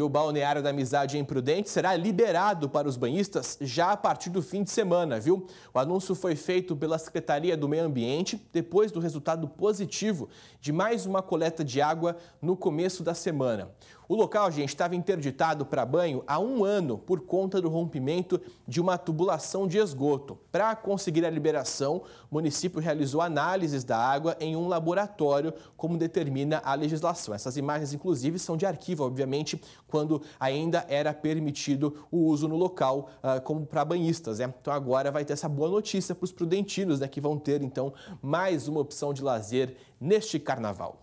E o balneário da Amizade em Prudente será liberado para os banhistas já a partir do fim de semana, viu? O anúncio foi feito pela Secretaria do Meio Ambiente depois do resultado positivo de mais uma coleta de água no começo da semana. O local, gente, estava interditado para banho há um ano por conta do rompimento de uma tubulação de esgoto. Para conseguir a liberação, o município realizou análises da água em um laboratório, como determina a legislação. Essas imagens, inclusive, são de arquivo, obviamente quando ainda era permitido o uso no local uh, como para banhistas. Né? Então agora vai ter essa boa notícia para os prudentinos, né, que vão ter então mais uma opção de lazer neste carnaval.